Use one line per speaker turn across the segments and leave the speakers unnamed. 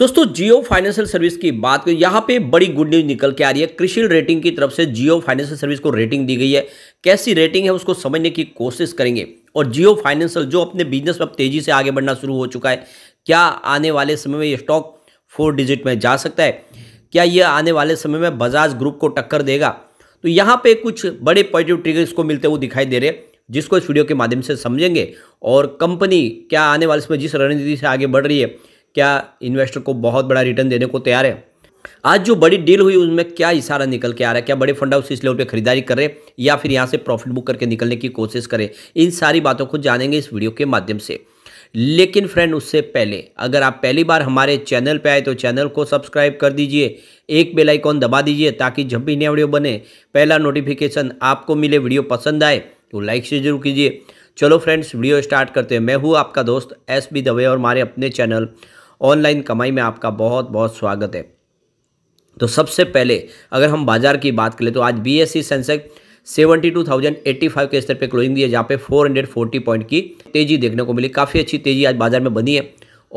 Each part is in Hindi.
दोस्तों जियो फाइनेंशियल सर्विस की बात करें यहाँ पे बड़ी गुड न्यूज निकल के आ रही है कृषि रेटिंग की तरफ से जियो फाइनेंशियल सर्विस को रेटिंग दी गई है कैसी रेटिंग है उसको समझने की कोशिश करेंगे और जियो फाइनेंशियल जो अपने बिजनेस में अब तेजी से आगे बढ़ना शुरू हो चुका है क्या आने वाले समय में ये स्टॉक फोर डिजिट में जा सकता है क्या ये आने वाले समय में बजाज ग्रुप को टक्कर देगा तो यहाँ पर कुछ बड़े पॉजिटिव ट्रिगर इसको मिलते हुए दिखाई दे रहे जिसको इस वीडियो के माध्यम से समझेंगे और कंपनी क्या आने वाले समय जिस रणनीति से आगे बढ़ रही है क्या इन्वेस्टर को बहुत बड़ा रिटर्न देने को तैयार है आज जो बड़ी डील हुई उसमें क्या इशारा निकल के आ रहा है क्या बड़े फंड हाउस इस लेवल पे खरीदारी कर रहे हैं या फिर यहाँ से प्रॉफिट बुक करके निकलने की कोशिश करें इन सारी बातों को जानेंगे इस वीडियो के माध्यम से लेकिन फ्रेंड उससे पहले अगर आप पहली बार हमारे चैनल पे आए तो चैनल को सब्सक्राइब कर दीजिए एक बेल आइकॉन दबा दीजिए ताकि जब भी नया वीडियो बने पहला नोटिफिकेशन आपको मिले वीडियो पसंद आए तो लाइक से जरूर कीजिए चलो फ्रेंड्स वीडियो स्टार्ट करते हैं मैं हूँ आपका दोस्त एस बी दवे और हमारे अपने चैनल ऑनलाइन कमाई में आपका बहुत बहुत स्वागत है तो सबसे पहले अगर हम बाजार की बात करें तो आज B S E Sensex seventy two thousand eighty five के स्तर पर क्लोजिंग दी है जहाँ पे फोर हंड्रेड फोर्टी पॉइंट की तेजी देखने को मिली काफ़ी अच्छी तेजी आज बाजार में बनी है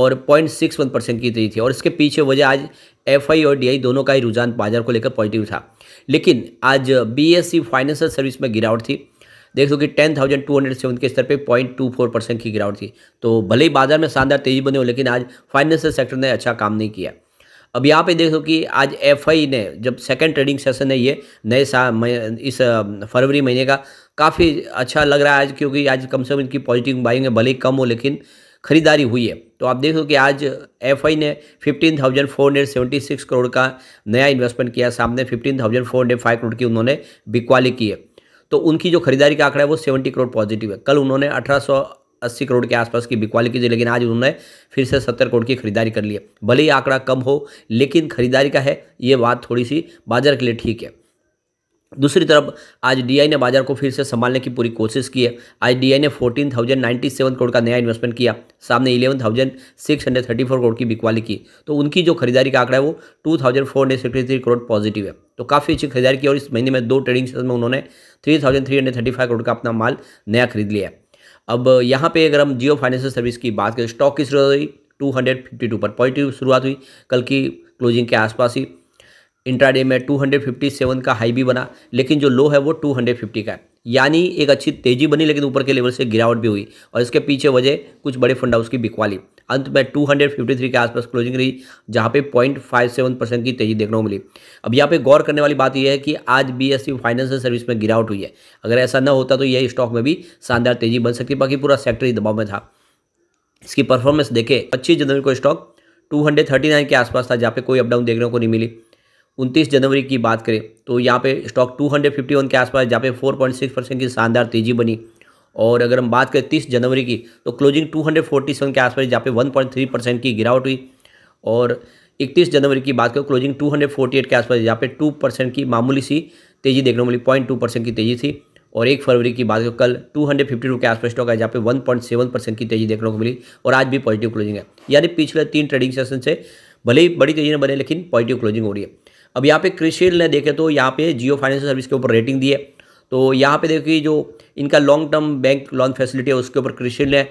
और पॉइंट सिक्स वन परसेंट की तेजी थी और इसके पीछे वजह आज एफ आई और डी आई दोनों का ही रुझान बाजार को लेकर पॉजिटिव था लेकिन आज B S E financial service में गिरावट थी देख सो कि ten thousand two hundred seven के स्तर पे पॉइंट टू फोर परसेंट की गिरावट थी तो भले ही बाजार में शानदार तेजी बनी हो लेकिन आज फाइनेंशियल सेक्टर ने अच्छा काम नहीं किया अब यहाँ पे देखो कि आज एफ ने जब सेकंड ट्रेडिंग सेशन है ये नए इस फरवरी महीने का काफ़ी अच्छा लग रहा है आज क्योंकि आज कम से कम इनकी पॉजिटिव बाइंग है भले ही कम हो लेकिन खरीदारी हुई है तो आप देखो कि आज एफ ने 15,476 करोड़ का नया इन्वेस्टमेंट किया सामने 15,405 करोड़ की उन्होंने बिकवाली की है तो उनकी जो खरीदारी का आंकड़ा है वो सेवेंटी करोड़ पॉजिटिव है कल उन्होंने अठारह अस्सी करोड़ के आसपास की बिकवाली की थी लेकिन आज उन्होंने फिर से सत्तर करोड़ की खरीदारी कर ली है भले ही आंकड़ा कम हो लेकिन खरीदारी का है ये बात थोड़ी सी बाजार के लिए ठीक है दूसरी तरफ आज डीआई ने बाजार को फिर से संभालने की पूरी कोशिश की है आज डीआई ने 14,097 करोड़ का नया इन्वेस्टमेंट किया सामने 11,634 करोड़ की बिकवाली की तो उनकी जो खरीदारी का आंकड़ा है वो 2,463 करोड़ पॉजिटिव है तो काफ़ी अच्छी खरीदारी की और इस महीने में दो ट्रेडिंग सेशन में उन्होंने थ्री करोड़ का अपना माल नया खरीद लिया है अब यहाँ पर अगर हम जियो फाइनेंशियल सर्विस की बात करें स्टॉक की शुरुआत हुई टू पर पॉजिटिव शुरुआत हुई कल की क्लोजिंग के आसपास ही इंट्राडे में 257 का हाई भी बना लेकिन जो लो है वो 250 का है यानी एक अच्छी तेजी बनी लेकिन ऊपर के लेवल से गिरावट भी हुई और इसके पीछे वजह कुछ बड़े फंड हाउस की बिकवाली अंत में 253 के आसपास क्लोजिंग रही जहां पे 0.57 परसेंट की तेजी देखने को मिली अब यहां पे गौर करने वाली बात यह है कि आज बी एस फाइनेंशियल सर्विस में गिरावट हुई है अगर ऐसा न होता तो यह स्टॉक में भी शानदार तेजी बन सकती बाकी पूरा सेक्टर ही दबाव में था इसकी परफॉर्मेंस देखे पच्चीस जनवरी को स्टॉक टू के आसपास था जहाँ पे कोई अपडाउन देखने को नहीं मिली उनतीस जनवरी की बात करें तो यहाँ पे स्टॉक 251 के आसपास जहाँ पे 4.6 परसेंट की शानदार तेजी बनी और अगर हम बात करें 30 जनवरी की तो क्लोजिंग 247 के आसपास जहाँ पे 1.3 परसेंट की गिरावट हुई और 31 जनवरी की बात करें क्लोजिंग 248 के आसपास जहाँ पे 2 परसेंट की मामूली सी तेजी देखने को मिली पॉइंट परसेंट की तेजी थी और एक फरवरी की बात करें कल टू के आसपास स्टॉक है जहाँ पे सेवन परसेंट की तेजी देखने को मिली और आज भी पॉजिटिव क्लोजिंग है यानी पिछले तीन ट्रेडिंग सेशन से भले ही बड़ी तेजी ने बने लेकिन पॉजिटिव क्लोजिंग हो रही है अब यहाँ पे क्रिशियल ने देखे तो यहाँ पे जियो फाइनेंशियल सर्विस के ऊपर रेटिंग दी है तो यहाँ पे देखिए जो इनका long term bank loan facility है उसके ऊपर क्रिशियल ने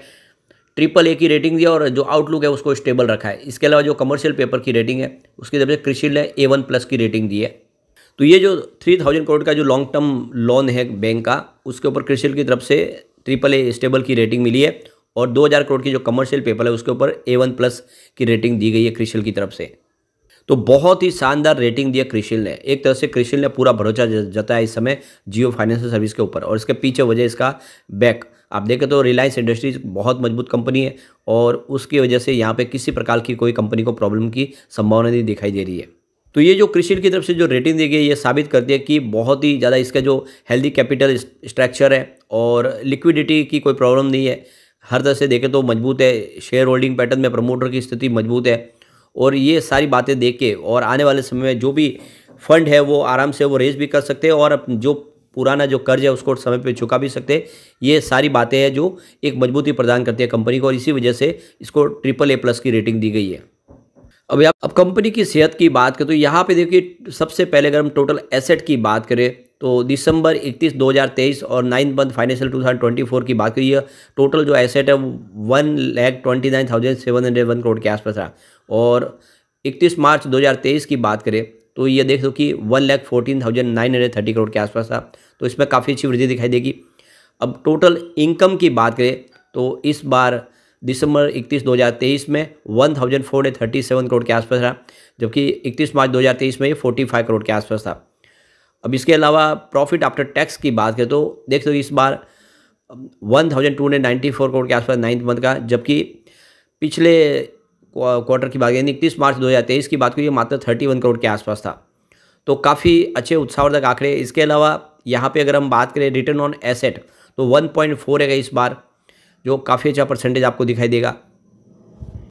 ट्रिपल ए की रेटिंग दी और जो आउटलुक है उसको स्टेबल रखा है इसके अलावा जो कमर्शियल पेपर की रेटिंग है उसकी तरफ से क्रिशियल ने ए वन प्लस की रेटिंग दी है तो ये जो थ्री थाउजेंड करोड़ का जो लॉन्ग टर्म लोन है बैंक का उसके ऊपर क्रिशियल की तरफ से ट्रिपल ए स्टेबल की रेटिंग मिली है और 2000 करोड़ की जो कमर्शियल पेपर है उसके ऊपर ए वन प्लस की रेटिंग दी गई है क्रिशियल की तरफ से तो बहुत ही शानदार रेटिंग दिया क्रिशिल ने एक तरह से क्रिशिल ने पूरा भरोसा जताया इस समय जियो फाइनेंशियल सर्विस के ऊपर और इसके पीछे वजह इसका बैक आप देखें तो रिलायंस इंडस्ट्रीज बहुत मजबूत कंपनी है और उसकी वजह से यहाँ पे किसी प्रकार की कोई कंपनी को प्रॉब्लम की संभावना नहीं दिखाई दे रही है तो ये जो क्रिशिल की तरफ से जो रेटिंग दी गई है ये साबित करती है कि बहुत ही ज़्यादा इसका जो हेल्दी कैपिटल स्ट्रक्चर है और लिक्विडिटी की कोई प्रॉब्लम नहीं है हर तरह से देखें तो मजबूत है शेयर होल्डिंग पैटर्न में प्रमोटर की स्थिति मजबूत है और ये सारी बातें देख के और आने वाले समय में जो भी फंड है वो आराम से वो रेज भी कर सकते हैं और जो पुराना जो कर्ज है उसको समय पे चुका भी सकते ये सारी बातें हैं जो एक मजबूती प्रदान करती है कंपनी को और इसी वजह से इसको ट्रिपल ए प्लस की रेटिंग दी गई है अब आप अब कंपनी की सेहत की बात करें तो यहाँ पे देखिए सबसे पहले अगर हम टोटल एसेट की बात करें तो दिसंबर 31 2023 और नाइन मंथ फाइनेंशियल 2024 की बात करिए टोटल जो एसेट है one lakh twenty nine thousand seven hundred one crore के आसपास रहा और 31 मार्च 2023 की बात करें तो ये देख दो कि one lakh fourteen thousand nine hundred thirty crore के आसपास था तो इसमें काफ़ी अच्छी वृद्धि दिखाई देगी अब टोटल इनकम की बात करें तो इस बार दिसंबर 31 2023 में one thousand four thirty seven crore के आसपास रहा जबकि 31 मार्च 2023 में ये फाइव करोड़ के आसपास था अब इसके अलावा प्रॉफिट आफ्टर टैक्स की बात करें तो देख सकते इस बार one thousand two ninety four crore के आसपास नाइन्थ मंथ का जबकि पिछले क्वार्टर की बात यानी इकतीस मार्च दो की बात करिए मात्र थर्टी करोड़ के आसपास था तो काफ़ी अच्छे उत्साहवर्धक आंकड़े इसके अलावा यहाँ पे अगर हम बात करें रिटर्न ऑन एसेट तो 1.4 है इस बार जो काफ़ी अच्छा परसेंटेज आपको दिखाई देगा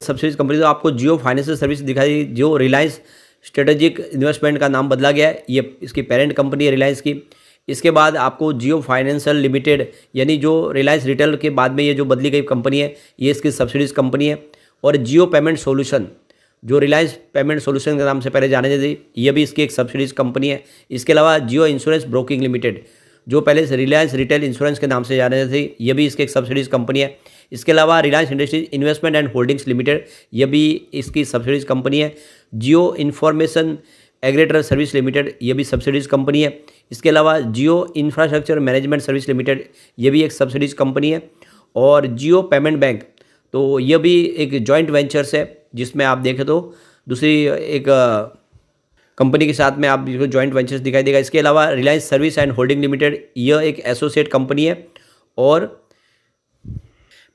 सब्सिडीज कंपनी तो आपको जियो फाइनेंशियल सर्विस दिखाई जो रिलायंस स्ट्रेटेजिक इन्वेस्टमेंट का नाम बदला गया है ये इसकी पेरेंट कंपनी है रिलायंस की इसके बाद आपको जियो फाइनेंशियल लिमिटेड यानी जो रिलायंस रिटेल के बाद में ये जो बदली गई कंपनी है ये इसकी सब्सिडीज कंपनी है और जियो पेमेंट सोल्यूशन जो रिलायंस पेमेंट सोल्यूशन के नाम से पहले जाने जाती ये भी इसकी एक सब्सिडीज कंपनी है इसके अलावा जियो इंश्योरेंस ब्रोकिंग लिमिटेड जो पहले रिलायंस रिटेल इंश्योरेंस के नाम से जाने जाती थी ये भी इसकी एक सब्सिडीज कंपनी है इसके अलावा Reliance industries investment and holdings limited ये भी इसकी सब्सिडीज कंपनी है Jio information aggregator service limited ये भी सब्सिडीज कंपनी है इसके अलावा Jio infrastructure management service limited ये भी एक सब्सिडीज कंपनी है और जियो पेमेंट बैंक तो ये भी एक जॉइंट वेंचर्स है जिसमें आप देखें तो दूसरी एक कंपनी के साथ में आप जो जॉइंट वेंचर्स दिखाई देगा इसके अलावा Reliance service and holding limited यह एक एसोसिएट कंपनी है और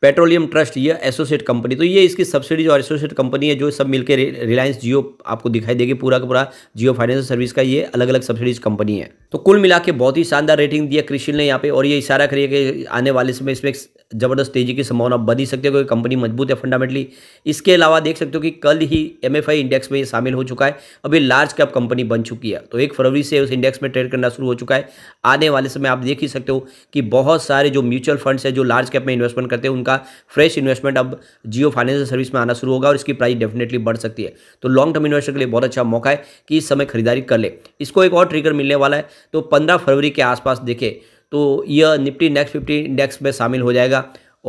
पेट्रोलियम ट्रस्ट यह एसोसिएट कंपनी तो ये इसकी सब्सिडीज और एसोसिएट कंपनी है जो सब मिलकर रिलायंस जियो आपको दिखाई देगी पूरा का पूरा जियो फाइनेंशियल सर्विस का ये अलग अलग सब्सिडीज कंपनी है तो कुल मिला के बहुत ही शानदार रेटिंग दिया कृषि ने यहाँ पे और ये इशारा करिए कि आने वाले समय इसमें ज़बरदस्त तेजी की संभावना बनी सकती है क्योंकि कंपनी मजबूत है फंडामेंटली इसके अलावा देख सकते हो कि कल ही एम इंडेक्स में ये शामिल हो चुका है अभी लार्ज कैप कंपनी बन चुकी है तो एक फरवरी से उस इंडेक्स में ट्रेड करना शुरू हो चुका है आने वाले समय आप देख ही सकते हो कि बहुत सारे जो म्यूचुअल फंड्स है जो लार्ज कैप में इन्वेस्टमेंट करते हैं उनका फ्रेश इन्वेस्टमेंट अब जियो फाइनेंशियल सर्विस में आना शुरू होगा और इसकी प्राइस डेफिनेटली बढ़ सकती है तो लॉन्ग टर्म इन्वेस्टर के लिए बहुत अच्छा मौका है कि इस समय खरीदारी कर ले इसको एक और ट्रिगर मिलने वाला है तो पंद्रह फरवरी के आसपास देखें तो यह निफ्टी नेक्स्ट फिफ्टी इंडेक्स में शामिल हो जाएगा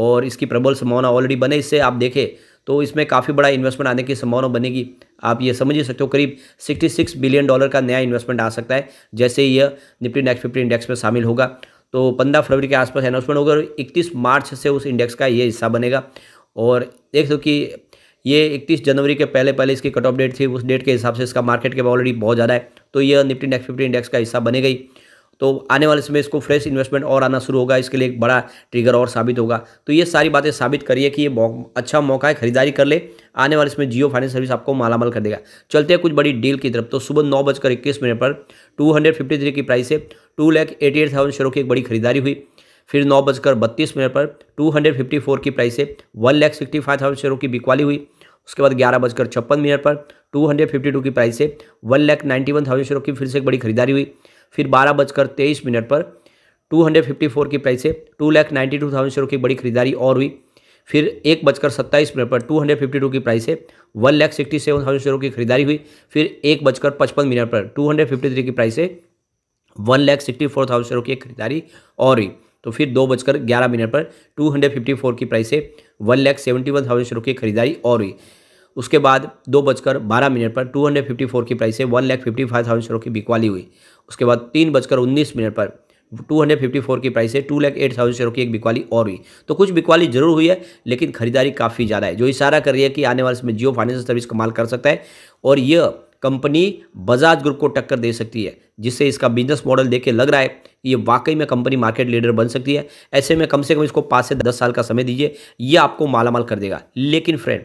और इसकी प्रबल संभावना ऑलरेडी बने इससे आप देखें तो इसमें काफ़ी बड़ा इन्वेस्टमेंट आने की संभावना बनेगी आप ये समझ ही सकते हो करीब 66 बिलियन डॉलर का नया इन्वेस्टमेंट आ सकता है जैसे यह निफ्टी नेक्स्ट फिफ्टी इंडेक्स में शामिल होगा तो पंद्रह फरवरी के आसपास अनाउंसमेंट होगा और इकतीस मार्च से उस इंडेक्स का ये हिस्सा बनेगा और देख दो कि ये इकतीस जनवरी के पहले पहले इसकी कट ऑफ डेट थी उस डेट के हिसाब से इसका मार्केट के ऑलरेडी बहुत ज़्यादा है तो यह निफ्टी नेक्स्ट फिफ्टी इंडेक्स का हिस्सा बने गई तो आने वाले समय इसको फ्रेश इन्वेस्टमेंट और आना शुरू होगा इसके लिए एक बड़ा ट्रिगर और साबित होगा तो ये सारी बातें साबित करिए कि ये अच्छा मौका है खरीदारी कर ले आने वाले इसमें जियो फाइनेंस सर्विस आपको मालामाल कर देगा चलते हैं कुछ बड़ी डील की तरफ तो सुबह नौ बजकर इक्कीस मिनट पर टू हंड्रेड फिफ्टी थ्री की प्राइस से two lakh eighty eight thousand शेयरों की एक बड़ी खरीदारी हुई फिर नौ बजकर बत्तीस मिनट पर टू हंड्रेड फिफ्टी फोर की प्राइस से one lakh sixty five thousand शेयरों की बिकवाली हुई उसके बाद ग्यारह बजकर छप्पन मिनट पर टू हंड्रेड फिफ्टी टू की प्राइस से one lakh ninety one thousand शेयरों की फिर से एक बड़ी खरीदारी हुई फिर बारह बजकर तेईस मिनट पर 254 की प्राइस से two lakh ninety two thousand शेयरों की बड़ी खरीदारी और हुई फिर एक बजकर सत्ताईस मिनट पर 252 की प्राइस से one lakh sixty seven thousand शेयरों की खरीदारी हुई फिर एक बजकर पचपन मिनट पर 253 की प्राइस से one lakh sixty four thousand शेयरों की खरीदारी और हुई तो फिर दो बजकर ग्यारह मिनट पर फोर की प्राइस से one lakh seventy one thousand शेयरों की खरीदारी और हुई उसके बाद दो बजकर बारह मिनट पर टू हंड्रेड फिफ्टी फोर की प्राइस से one lakh fifty five thousand शेयरों की बिकवाली हुई उसके बाद तीन बजकर उन्नीस मिनट पर 254 की प्राइस है टू लैख एट थाउजेंड शेयरों की एक बिकवाली और हुई तो कुछ बिकवाली जरूर हुई है लेकिन खरीदारी काफ़ी ज़्यादा है जो इशारा कर रही है कि आने वाले समय जियो फाइनेंशियल सर्विस कमाल कर सकता है और यह कंपनी बजाज ग्रुप को टक्कर दे सकती है जिससे इसका बिजनेस मॉडल देख के लग रहा है कि ये वाकई में कंपनी मार्केट लीडर बन सकती है ऐसे में कम से कम इसको पाँच से दस साल का समय दीजिए ये आपको मालामाल कर देगा लेकिन फ्रेंड